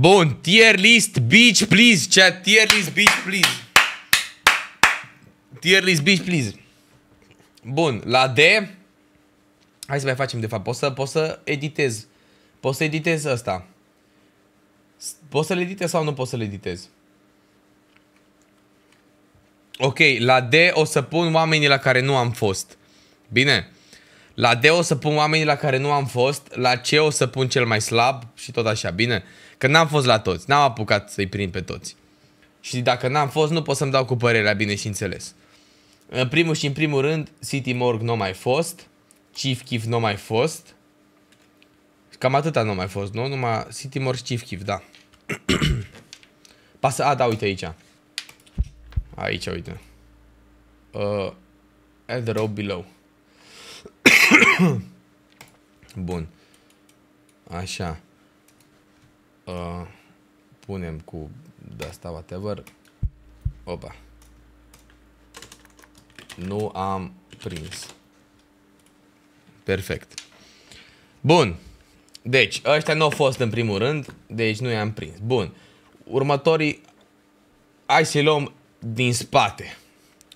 Bun, tier list, beach, please. Chat, tier list, beach, please. Tier list, beach, please. Bun, la D. Hai să mai facem, de fapt. Pot să, pot să editez. Pot să editez asta. Pot să le editez sau nu pot să le editez? Ok, la D o să pun oamenii la care nu am fost. Bine? La D o să pun oamenii la care nu am fost, la C o să pun cel mai slab și tot așa, bine? Că n-am fost la toți, n-am apucat să-i prind pe toți. Și dacă n-am fost, nu pot să-mi dau cu părerea, bine și înțeles. În primul și în primul rând, City Morg nu mai fost, Chief Kif nu mai fost. Cam atâta nu mai fost, nu? Numai City Morg și Chief Kif, da. Pasă, a, da, uite aici. Aici, uite. Uh, at the row below. Bun. Așa. Uh, punem cu de asta whatever. Opa. Nu am prins. Perfect. Bun. Deci, ăștia nu au fost în primul rând, deci nu i-am prins. Bun. Următorii, hai să-i luăm din spate.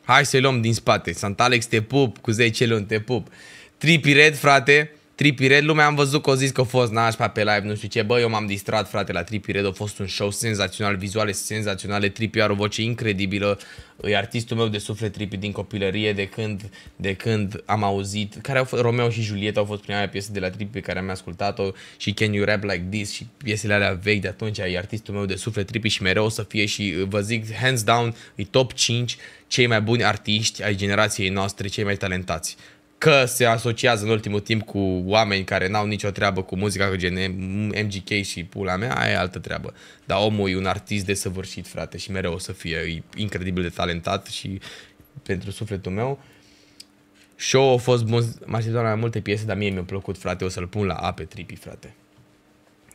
Hai să-i luăm din spate. Sant Alex, te pup, cu 10 luni te pup. Tripi Red, frate, Trippy Red, lumea am văzut că o zis că a fost nașpa pe live, nu știu ce. Bă, eu m-am distrat, frate, la Trippy Red. A fost un show senzațional, vizuale senzaționale. Trippy are o voce incredibilă. E artistul meu de suflet, Trippy, din copilărie, de când, de când am auzit. Care au fost, Romeo și Julieta au fost prima mea piesă de la Trippy pe care am ascultat-o și Can You Rap Like This și piesele alea vechi de atunci. E artistul meu de suflet, Trippy, și mereu o să fie și uh, vă zic, hands down, e top 5 cei mai buni artiști ai generației noastre, cei mai talentați că se asociază în ultimul timp cu oameni care n-au nicio treabă cu muzica, că gen MGK și pula mea, aia e altă treabă. Dar omul e un artist de săvârșit, frate, și mereu o să fie e incredibil de talentat și pentru sufletul meu. Show a fost bun, m-așteptam la multe piese, dar mie mi-a plăcut, frate, o să-l pun la ape tripi, frate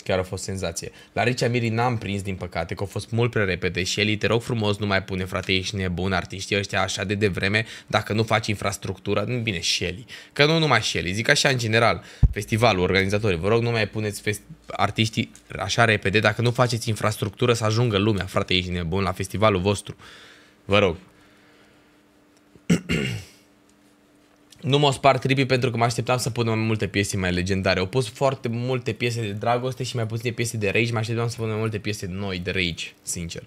chiar a fost senzație. La Ricea Miri n-am prins, din păcate, că a fost mult prea repede și el, te rog frumos, nu mai pune, frate, ești nebun, artiștii ăștia așa de devreme, dacă nu faci infrastructura, nu bine, Shelly. Că nu numai Shelly, zic așa în general, festivalul, organizatorii, vă rog, nu mai puneți artiștii așa repede, dacă nu faceți infrastructură să ajungă lumea, frate, ești nebun la festivalul vostru. Vă rog. Nu mă spart tripii pentru că mă așteptam să pun mai multe piese mai legendare. Au pus foarte multe piese de dragoste și mai puține piese de rage. Mă așteptam să pun mai multe piese noi de rage, sincer.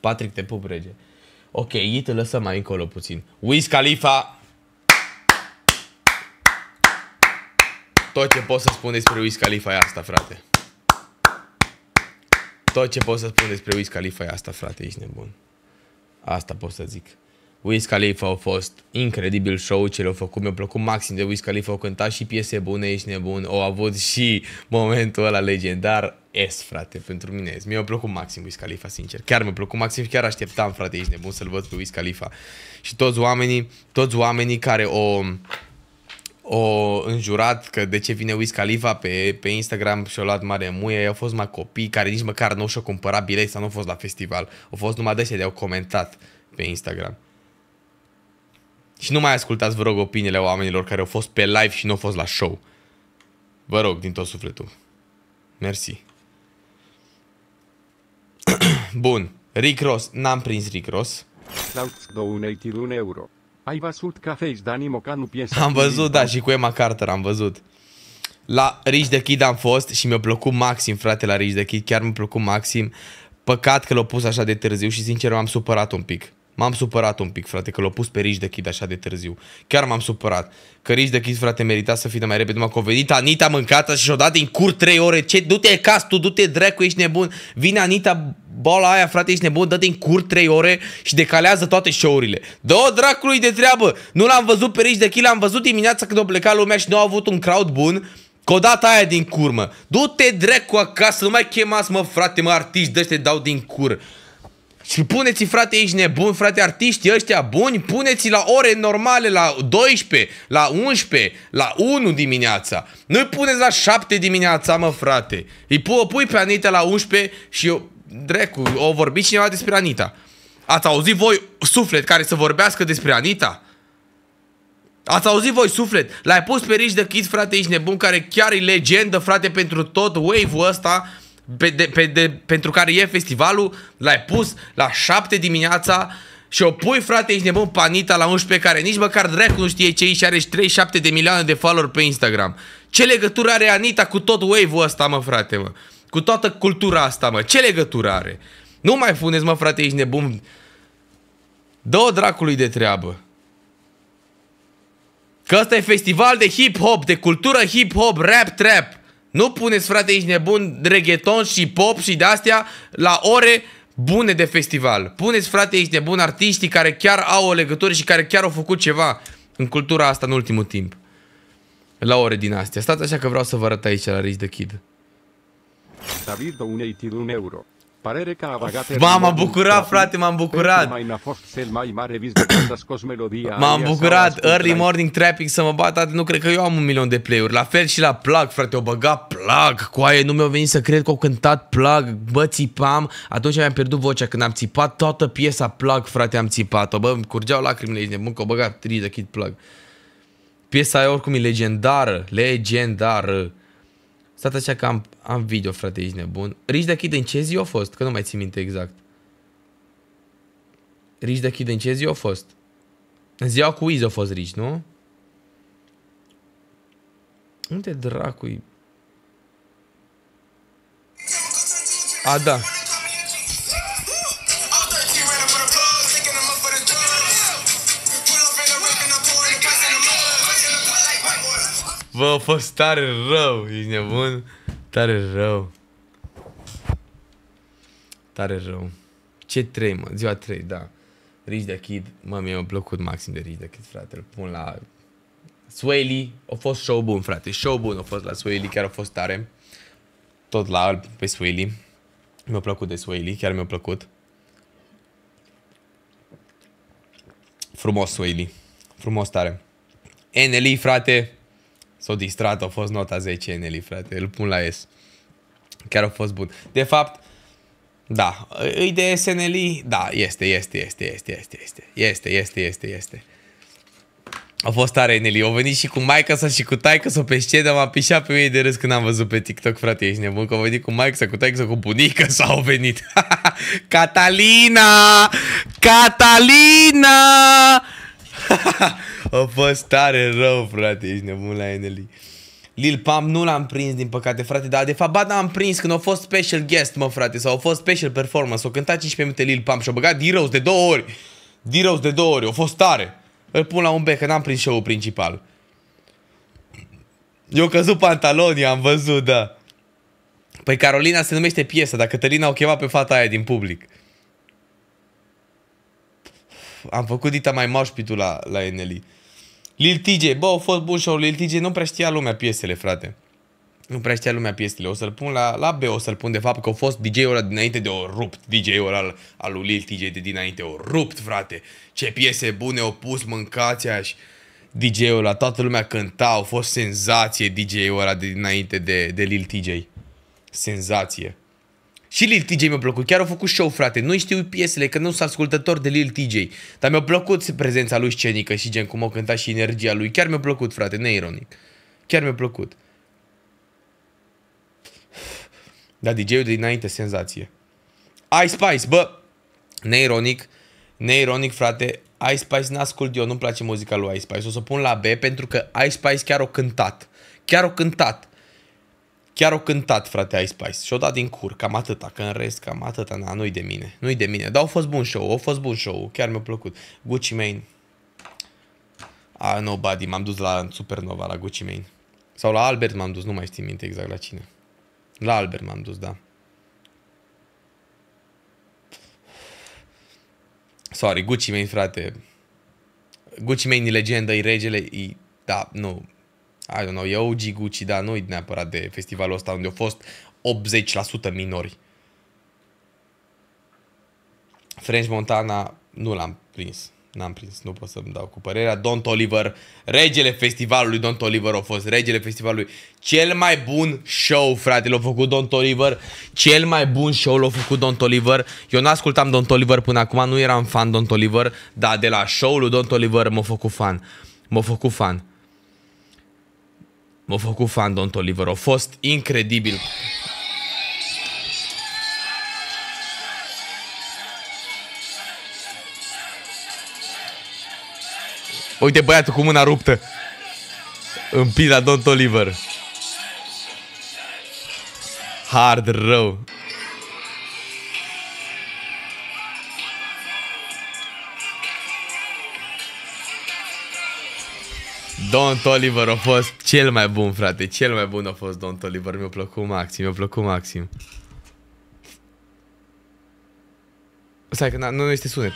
Patrick, te pup, rege. Ok, te lăsăm mai încolo puțin. Wiz Khalifa. Tot ce pot să spun despre Wiz Khalifa e asta, frate. Tot ce pot să spun despre Wiz Khalifa e asta, frate, ești nebun. Asta pot să zic. Wiz Khalifa a fost incredibil show ce l au făcut, mi-a plăcut maxim de Wiz Khalifa, au cântat și piese bune, ești nebun, au avut și momentul ăla legendar, S, frate, pentru mine S. Mi-a plăcut maxim Wiz Khalifa, sincer. Chiar mi-a plăcut maxim și chiar așteptam, frate, ești nebun să-l văd pe Wiz Khalifa. Și toți oamenii, toți oamenii care o o înjurat că de ce vine Wiz Khalifa pe, pe Instagram și-a luat mare muie, au fost mai copii care nici măcar nu și-au cumpărat bilet sau nu au fost la festival. Au fost numai de de au comentat pe Instagram. Și nu mai ascultați, vă rog, opiniile oamenilor care au fost pe live și nu au fost la show. Vă rog, din tot sufletul. Mersi. Bun. Rick Ross. N-am prins Rick Ross. un euro. Ai văzut ca Dani nu Am văzut, da, și cu Emma Carter am văzut. La Rich the Kid am fost și mi-a plăcut maxim, frate, la Rich the Kid. Chiar mi-a plăcut maxim. Păcat că l-au pus așa de târziu și sincer m-am supărat un pic. M-am supărat un pic, frate, că l-au pus pe Rich de Kid așa de târziu. Chiar m-am supărat. Că Rich de Kid, frate, merita să fie de mai repede. Numai că a venit Anita mâncată și o dat din cur 3 ore. Ce? Du-te cas, tu, du-te dracu, ești nebun. Vine Anita, bola aia, frate, ești nebun, dă din cur 3 ore și decalează toate show-urile. Dă-o dracului de treabă. Nu l-am văzut pe Rich de Kid, l-am văzut dimineața când a plecat lumea și nu a avut un crowd bun. Că data aia din curmă. Du-te dracu acasă, nu mai chemați, mă, frate, mă, artiști, dă dau din cur. Și puneți frate, ești nebun, frate, artiști ăștia buni, puneți la ore normale, la 12, la 11, la 1 dimineața. Nu-i puneți la 7 dimineața, mă, frate. Îi pu pui pe Anita la 11 și eu, drecu, o vorbi cineva despre Anita. Ați auzit voi suflet care să vorbească despre Anita? Ați auzit voi suflet? L-ai pus pe Rich de Kid, frate, ești nebun, care chiar e legendă, frate, pentru tot wave-ul ăsta pe, de, pe, de, pentru care e festivalul, l-ai pus la 7 dimineața și o pui, frate, ești nebun panita la 11 care nici măcar dracu nu știe ce e și are 37 de milioane de follower pe Instagram. Ce legătură are Anita cu tot wave-ul ăsta, mă, frate, mă? Cu toată cultura asta, mă? Ce legătură are? Nu mai funeți, mă, frate, ești nebun. Dă-o dracului de treabă. Că ăsta e festival de hip-hop, de cultură hip-hop, rap-trap. Nu puneți, frate, ești nebun, reggaeton și pop și de-astea la ore bune de festival. Puneți, frate, ești nebun, artiștii care chiar au o legătură și care chiar au făcut ceva în cultura asta în ultimul timp. La ore din astea. Stați așa că vreau să vă arăt aici la Rich the Kid. David, donate un euro. Parere că a vagat m-am bucurat, frate, m-am bucurat. Mai n-a fost cel mai mare vis de când a scos melodia. M-am bucurat, early morning traffic să mă bat, nu cred că eu am un milion de play-uri. La fel și la plug, frate, o băga plug, aia nu mi-au venit să cred că au cântat plug, bă, țipam, atunci mi-am pierdut vocea, când am țipat toată piesa plug, frate, am țipat-o, bă, îmi curgeau lacrimile, ești nebun că o băga 3 de kit plug. Piesa e oricum e legendară, legendară. Stați așa că am, am video, frate, ești nebun. Rich de Kid în ce zi a fost? Că nu mai țin minte exact. Rich de Kid în ce zi a fost? În ziua cu Wiz a fost Rich, nu? Unde dracu -i? A, da. Bă, a fost tare rău, e nebun? Tare rău. Tare rău. Ce 3, mă? Ziua 3, da. Rich de Kid, mă, mi-a plăcut maxim de Rich de Kid, frate. Îl pun la... Swaley, a fost show bun, frate. Show bun a fost la Swaley, chiar a fost tare. Tot la alb, pe Swaley. Mi-a plăcut de Swaley, chiar mi-a plăcut. Frumos Swaley. Frumos tare. Eneli, frate, s a distrat, a fost nota 10 eli, frate. Îl pun la S. Chiar a fost bun. De fapt, da, îi de SNL, da, este, este, este, este, este, este, este, este, este, este. A fost tare eli. au venit și cu maica sa și cu taica să pe scenă, m-a pișat pe mine de râs când am văzut pe TikTok, frate, ești nebun, că au venit cu maica sa, cu taica sa, cu bunica sa au venit. Catalina! Catalina! A fost tare rău, frate, ești nebun la NLI. Lil Pump nu l-am prins, din păcate, frate, dar de fapt, ba, da, am prins când a fost special guest, mă, frate, sau a fost special performance, o cântat 15 minute Lil Pump și a băgat D-Rose de două ori. D-Rose de două ori, a fost tare. Îl pun la un bec, că n-am prins show-ul principal. Eu căzut pantaloni, am văzut, da. Păi Carolina se numește piesa, dar Cătălina o chema pe fata aia din public. Am făcut dita mai moșpitul la, la NLI. Lil TJ, bă, au fost bun show Lil TJ, nu prea știa lumea piesele, frate. Nu prea știa lumea piesele. O să-l pun la, la B, o să-l pun de fapt că a fost DJ-ul ăla dinainte de o rupt. DJ-ul al, al lui Lil TJ de dinainte o rupt, frate. Ce piese bune au pus, mâncați și DJ-ul ăla, toată lumea cânta, au fost senzație DJ-ul ăla de dinainte de, de Lil TJ. Senzație. Și Lil TJ mi-a plăcut, chiar au făcut show, frate. Nu știu piesele, că nu sunt ascultător de Lil TJ. Dar mi-a plăcut prezența lui scenică și gen cum au cântat și energia lui. Chiar mi-a plăcut, frate, neironic. Chiar mi-a plăcut. Da, DJ-ul dinainte, senzație. Ice Spice, bă, neironic, neironic, frate, Ice Spice n-ascult eu, nu-mi place muzica lui Ice Spice. O să pun la B pentru că Ice Spice chiar o cântat. Chiar o cântat. Chiar o cântat, frate, Ice Spice. Și-o dat din cur, cam atâta, că în rest, cam atâta, na, nu-i de mine, nu-i de mine. Dar au fost bun show, au fost bun show, chiar mi-a plăcut. Gucci Mane. Ah, nobody, m-am dus la Supernova, la Gucci Mane. Sau la Albert m-am dus, nu mai știu minte exact la cine. La Albert m-am dus, da. Sorry, Gucci Mane, frate. Gucci Mane e legendă, e regele, e... Da, nu, I don't know, e OG Gucci, dar nu neapărat de festivalul ăsta unde au fost 80% minori. French Montana nu l-am prins. N-am prins, nu pot să-mi dau cu părerea. Don Oliver regele festivalului Don Oliver a fost regele festivalului. Cel mai bun show, frate, l-a făcut Don Oliver. Cel mai bun show l-a făcut Don Oliver. Eu n-ascultam Don Oliver până acum, nu eram fan Don Oliver, dar de la show-ul lui Don Oliver m-a făcut fan. M-a făcut fan. M-a făcut fan Don Toliver, a fost incredibil. Uite băiatul cu mâna ruptă. În pila Don Toliver. Hard rău. Don Toliver a fost cel mai bun, frate. Cel mai bun a fost Don Toliver. Mi-a plăcut maxim, mi-a plăcut maxim. Stai că nu este sunet.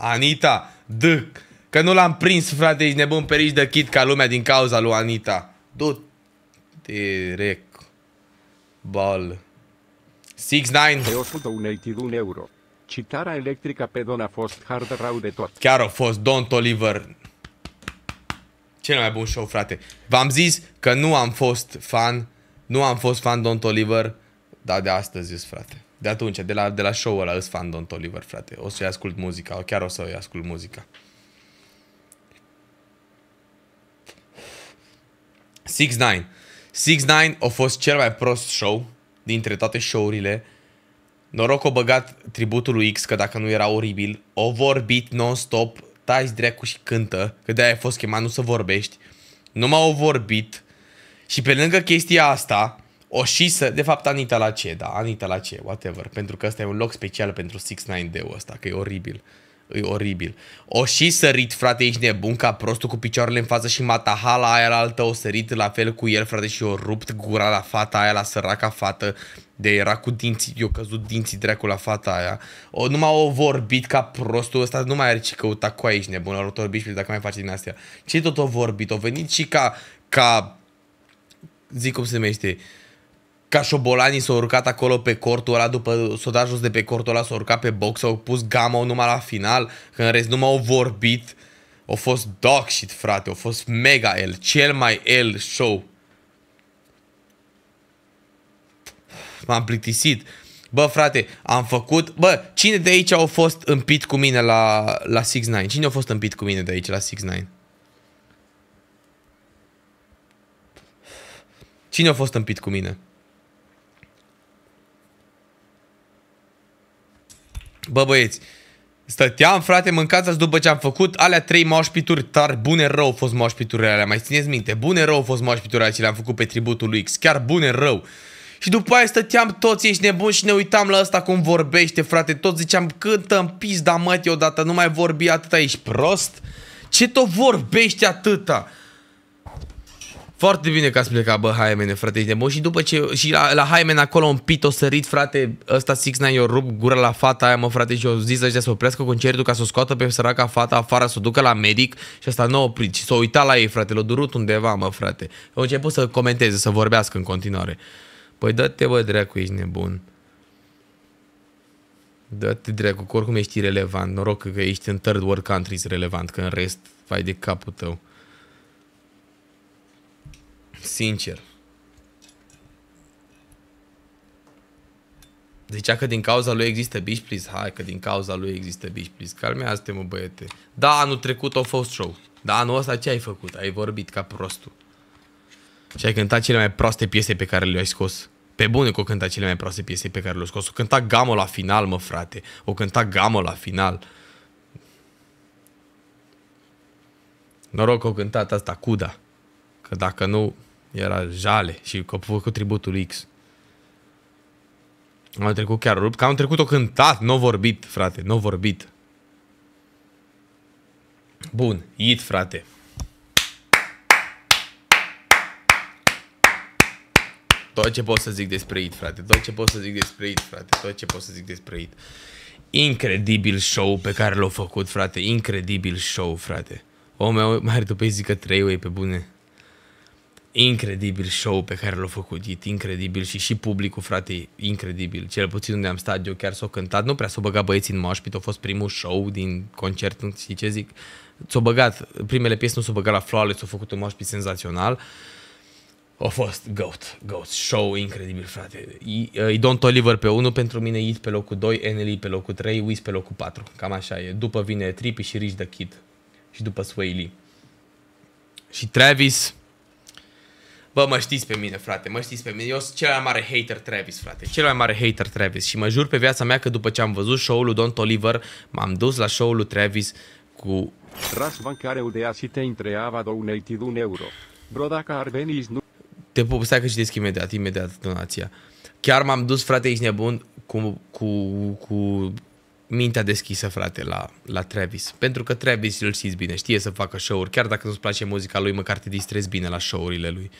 Anita, dă, că nu l-am prins, frate, ești nebun pe de kit ca lumea din cauza lui Anita. Du-te, rec. Bal. 69. Teosul donated un euro. Citara electrică pe Don a fost hard rau de tot. Chiar a fost Don Oliver Cel mai bun show, frate. V-am zis că nu am fost fan, nu am fost fan Don Oliver, dar de astăzi zis, frate. De atunci, de la, de la show-ul ăla, îs fan Don Oliver frate. O să-i ascult muzica, chiar o să-i ascult muzica. 6 9 6 9 a fost cel mai prost show dintre toate show-urile. Noroc o băgat tributul lui X, că dacă nu era oribil, o vorbit non-stop, tai dracu și cântă, că de-aia ai fost chemat nu să vorbești. Numai o vorbit și pe lângă chestia asta, o și să, de fapt Anita la ce, da, Anita la ce, whatever, pentru că ăsta e un loc special pentru 6 9 de ăsta, că e oribil. E oribil. O și sărit, frate, ești nebun ca prostul cu picioarele în față și matahala aia la altă o sărit la fel cu el, frate, și o rupt gura la fata aia, la săraca fată, de era cu dinții, eu căzut dinții dracu la fata aia. O, numai o vorbit ca prostul ăsta, nu mai are ce căuta cu aici nebun, la rotor bișpil, dacă mai face din astea. Ce tot o vorbit? O venit și ca, ca, zic cum se numește, uh, șobolanii s-au urcat acolo pe cortul ăla, după s-au dat jos de pe cortul ăla, s-au urcat pe box, au pus gamă numai la final, că în rest nu m-au vorbit. Au fost dog shit, frate, au fost mega el, cel mai el show. M-am plictisit. Bă, frate, am făcut... Bă, cine de aici au fost împit cu mine la, la 6 9 Cine a fost împit cu mine de aici la 6 9 Cine a fost împit cu mine? Bă, băieți, stăteam, frate, mâncați după ce am făcut alea trei moșpituri tar, bune rău au fost moșpiturile alea, mai țineți minte, bune rău au fost moșpiturile ce le-am făcut pe tributul lui X, chiar bune rău. Și după aia stăteam toți, ești nebun și ne uitam la asta cum vorbește, frate, toți ziceam, cântă în pizda mătii odată, nu mai vorbi atâta, ești prost? Ce tot vorbești atâta? Foarte bine că ați plecat, bă, Haimene, frate, de Și după ce, și la, la Haimene acolo un pit o sărit, frate, ăsta 6 9 o rup gura la fata aia, mă, frate, și o zis ăștia să oprească concertul ca să o scoată pe săraca fata afară, să o ducă la medic și asta nu a oprit. Și s-a uitat la ei, frate, l-a durut undeva, mă, frate. Au început să comenteze, să vorbească în continuare. Păi dă-te, bă, dracu, ești nebun. Dă-te, dracu, că oricum ești irelevant. Noroc că ești în third world countries relevant, că în rest, fai de capul tău. Sincer. Zicea că din cauza lui există Beach Please. Hai că din cauza lui există Beach Please. Calmează-te, mă, băiete. Da, anul trecut a fost show. Da, anul ăsta ce ai făcut? Ai vorbit ca prostul. Și ai cântat cele mai proaste piese pe care le-ai scos. Pe bune că o cânta cele mai proaste piese pe care le-ai scos. O cânta gamă la final, mă, frate. O cânta gamă la final. Noroc că o cântat asta, Cuda. Că dacă nu, era jale și a făcut tributul X. Am trecut chiar rupt, că am trecut-o cântat, nu vorbit, frate, nu vorbit. Bun, it, frate. Tot ce pot să zic despre it, frate, tot ce pot să zic despre it, frate, tot ce pot să zic despre it. Incredibil show pe care l-au făcut, frate, incredibil show, frate. O, mai, are tu pe zică 3 pe bune incredibil show pe care l-a făcut It, incredibil și și publicul, frate, incredibil. Cel puțin unde am stat eu chiar s-o cântat, nu prea s-o băgat băieții în moshpit, a fost primul show din concert, nu știi ce zic. S-o băgat, primele piese nu s-o băgat la Flawless, s-o făcut un moshpit senzațional. A fost GOAT, GOAT, show incredibil, frate. I, uh, Don't Oliver pe 1, pentru mine It pe locul 2, Enely pe locul 3, Wiz pe locul 4. Cam așa e. După vine Trippy și Rich the Kid. Și după Sway Lee. Și Travis, Bă, mă știți pe mine, frate, mă știți pe mine. Eu sunt cel mai mare hater Travis, frate. Cel mai mare hater Travis. Și mă jur pe viața mea că după ce am văzut show-ul lui Don Toliver, m-am dus la show-ul lui Travis cu... Rasvan care de și te întreava donated un euro. Bro, dacă ar veni nu... Te pup, stai că citesc imediat, imediat donația. Chiar m-am dus, frate, ești nebun, cu, cu, cu mintea deschisă, frate, la, la Travis. Pentru că Travis îl știți bine, știe să facă show-uri. Chiar dacă nu-ți place muzica lui, măcar te distrezi bine la show-urile lui.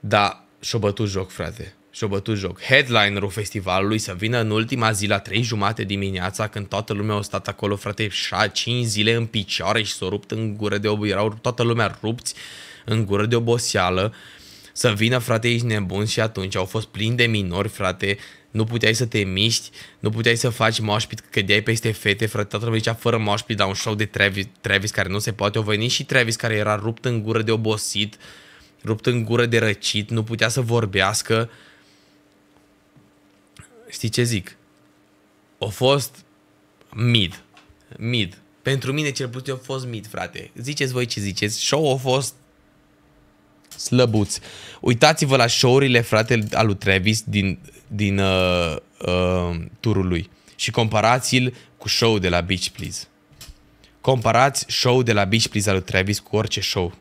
Da, și-o bătut joc, frate. Și-o bătut joc. Headlinerul festivalului să vină în ultima zi la 3 jumate dimineața când toată lumea a stat acolo, frate, 5 zile în picioare și s o rupt în gură de oboseală. Erau toată lumea rupți în gură de oboseală. Să vină, frate, ești nebun și atunci au fost plini de minori, frate, nu puteai să te miști, nu puteai să faci moșpit, că cădeai peste fete, frate, toată lumea zicea fără moșpit, dar un show de Travis, Travis care nu se poate, o venit și Travis care era rupt în gură de obosit, rupt în gură de răcit, nu putea să vorbească. Știi ce zic? O fost mid. Mid. Pentru mine cel puțin a fost mid, frate. Ziceți voi ce ziceți. Show a fost slăbuți. Uitați-vă la show-urile, frate, al lui Travis din, din uh, uh, turul lui și comparați-l cu show de la Beach Please. Comparați show de la Beach Please al lui Travis cu orice show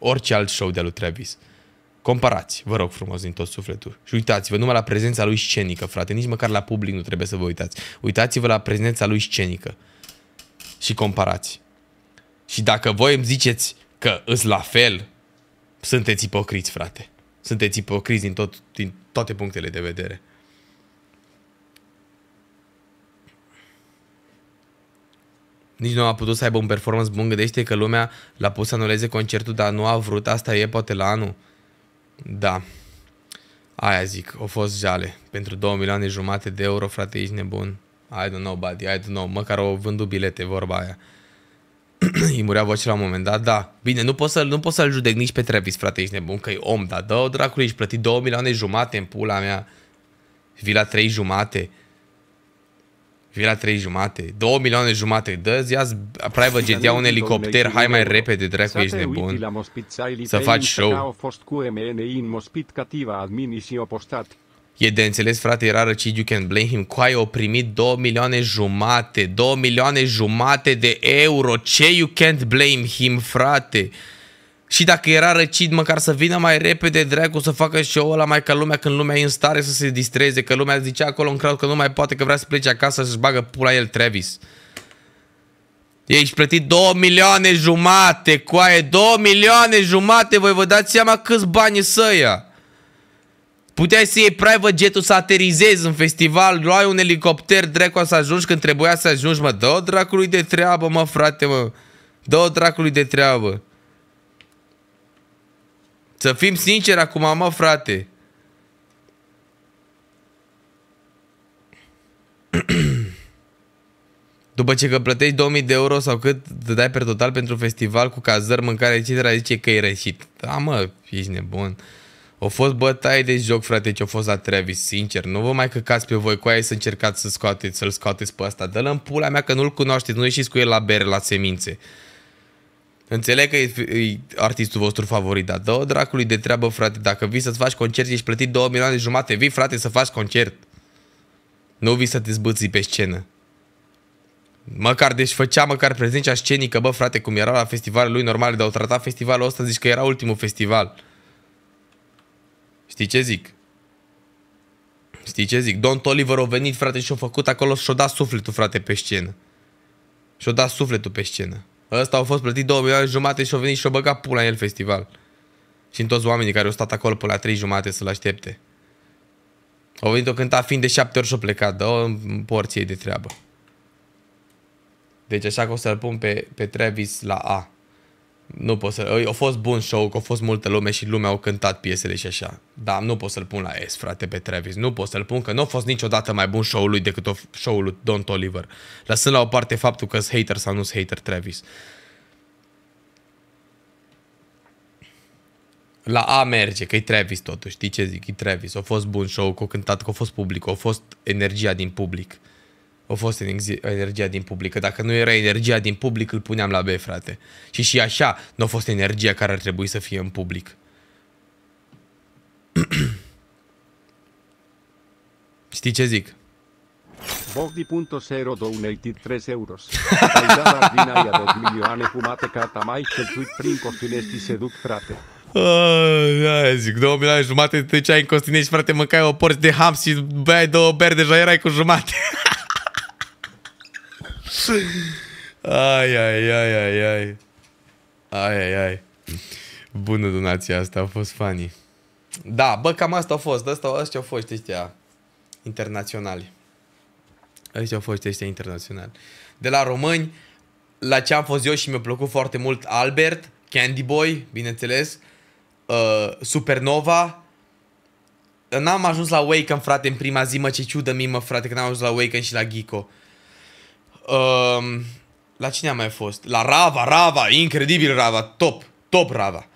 orice alt show de-a lui Travis. Comparați, vă rog frumos, din tot sufletul. Și uitați-vă numai la prezența lui scenică, frate. Nici măcar la public nu trebuie să vă uitați. Uitați-vă la prezența lui scenică. Și comparați. Și dacă voi îmi ziceți că îți la fel, sunteți ipocriți, frate. Sunteți ipocriți din, tot, din toate punctele de vedere. nici nu a putut să aibă un performance bun. Gândește că lumea l-a pus să anuleze concertul, dar nu a vrut. Asta e poate la anul. Da. Aia zic, au fost jale. Pentru 2 milioane jumate de euro, frate, ești nebun. I don't know, buddy, I don't know. Măcar o vându bilete, vorba aia. Îi murea voce la un moment dat, da. Bine, nu poți să, nu să-l judec nici pe Travis, frate, ești nebun, că e om, dar dă-o dracului, ești plătit 2 milioane jumate în pula mea. Vila la 3 jumate. Vii la 3 jumate, 2 milioane jumate, dă ia private jet, ia un elicopter, hai mai repede, dracu, ești nebun. Să faci show. E de înțeles, frate, era răcit, you can blame him. Coai au primit 2 milioane jumate, 2 milioane jumate de euro. Ce you can't blame him, frate? Și dacă era răcit, măcar să vină mai repede dracu să facă și o ăla mai ca lumea când lumea e în stare să se distreze, că lumea zicea acolo în crowd că nu mai poate, că vrea să plece acasă să-și bagă pula el Travis. Ești plătit 2 milioane jumate, coaie, 2 milioane jumate, voi vă dați seama câți bani să ia. Puteai să iei private jetul să aterizezi în festival, luai un elicopter, dracu, să ajungi când trebuia să ajungi, mă, dă dracului de treabă, mă, frate, mă, dă dracului de treabă. Să fim sinceri acum, mă, frate. După ce că plătești 2000 de euro sau cât te dai pe total pentru festival cu cazări, mâncare, etc., zice că e reșit. Da, mă, ești nebun. O fost bătaie de joc, frate, ce-o fost la Travis, sincer. Nu vă mai căcați pe voi cu aia să încercați să scoateți, să-l scoateți pe ăsta. Dă-l în pula mea că nu-l cunoașteți, nu ieșiți cu el la bere, la semințe. Înțeleg că e, e artistul vostru favorit, dar dă dracului de treabă, frate. Dacă vii să-ți faci concert, ești plătit 2 milioane jumate. Vii, frate, să faci concert. Nu vii să te zbâții pe scenă. Măcar, deci făcea măcar prezența scenică, bă, frate, cum era la festivalul lui normal, dar au tratat festivalul ăsta, zici că era ultimul festival. Știi ce zic? Știi ce zic? Don Toliver a venit, frate, și-a făcut acolo și-a dat sufletul, frate, pe scenă. Și-a dat sufletul pe scenă. Ăsta au fost plătit 2 milioane jumate și au venit și au băgat pula în el festival. Și în toți oamenii care au stat acolo până la 3 jumate să-l aștepte. Au venit o cânta fiind de 7 ori și-o plecat. Dă o porție de treabă. Deci așa că o să-l pun pe, pe Travis la A. Nu pot să... A fost bun show, că a fost multă lume și lumea au cântat piesele și așa. Dar nu pot să-l pun la S, frate, pe Travis. Nu pot să-l pun, că nu a fost niciodată mai bun show-ul lui decât show-ul lui Don Toliver. Lăsând la o parte faptul că s hater sau nu s hater Travis. La A merge, că i Travis totuși, știi ce zic, e Travis. A fost bun show, că a cântat, că a fost public, a fost energia din public a fost energia din public. Că dacă nu era energia din public, îl puneam la B, frate. Și și așa nu a fost energia care ar trebui să fie în public. Știi ce zic? Bogdi.0 donated 3 euros. Ai dat ardina ia 2 milioane fumate ca tamai și duc prin costinești se duc, frate. Aia zic, 2 milioane jumate te ceai în costinești, frate, mâncai o porți de ham și beai două beri, deja erai cu jumate. Ai, ai, ai, ai, ai. Ai, ai, ai. Bună donația asta, a fost funny. Da, bă, cam asta a fost. Asta, asta au fost ăștia internaționali. Ăștia au fost ăștia internaționali. De la români, la ce am fost eu și mi-a plăcut foarte mult Albert, Candy Boy, bineînțeles, uh, Supernova. N-am ajuns la Waken, frate, în prima zi, mă, ce ciudă mimă, frate, că n-am ajuns la Waken și la Giko. Ehm, la cine am mai fost? La Rava, Rava, incredibil Rava, top, top Rava.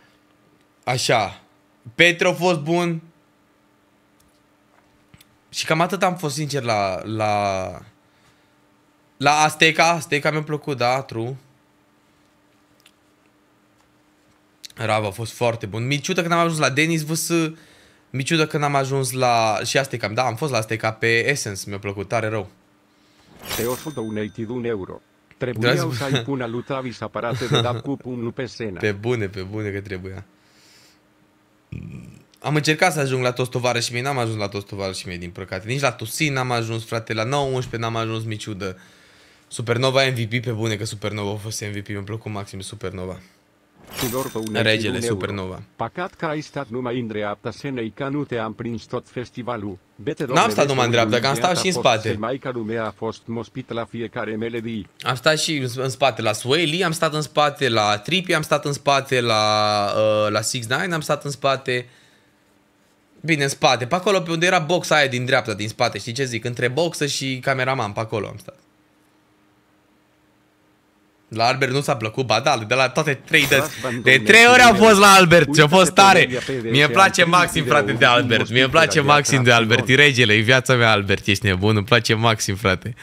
Așa, Petru a fost bun. Și cam atât am fost sincer la... La, la Azteca, Azteca mi-a plăcut, da, true. Rava a fost foarte bun. Mi ciudă n am ajuns la Denis Vs. Mi ciudă n am ajuns la... Și Azteca, da, am fost la Azteca pe Essence, mi-a plăcut tare rău. Te-ai Teosu un euro. Trebuiau Dragi... să ai pun lui Tavi aparate de dat cu pumnul pe scenă. Pe bune, pe bune că trebuia. Am încercat să ajung la toți tovarășii mei, n-am ajuns la toți tovarășii mei, din păcate. Nici la Tusin n-am ajuns, frate, la 9-11 n-am ajuns ciudă. Supernova MVP pe bune, că Supernova a fost MVP, mi-a plăcut maxim Supernova. Regele Supernova. Păcat că ai stat numai în dreapta senei, că nu te-am prins tot festivalul. N-am stat numai în dreapta, că am stat și în spate. a fost mospit la fiecare melodie. Am stat și în spate la Swaley, am stat în spate la Trippy, am stat în spate la, uh, la Six Nine, am stat în spate... Bine, în spate, pe acolo pe unde era boxa aia din dreapta, din spate, știi ce zic? Între boxă și cameraman, pe acolo am stat. La Albert nu s-a plăcut, ba da, de la toate trei dăți. De trei ori am fost la Albert și a fost tare. Mie place maxim, frate, de Albert. Mie place maxim de Albert. E regele, e viața mea, Albert. Ești nebun, îmi place maxim, frate.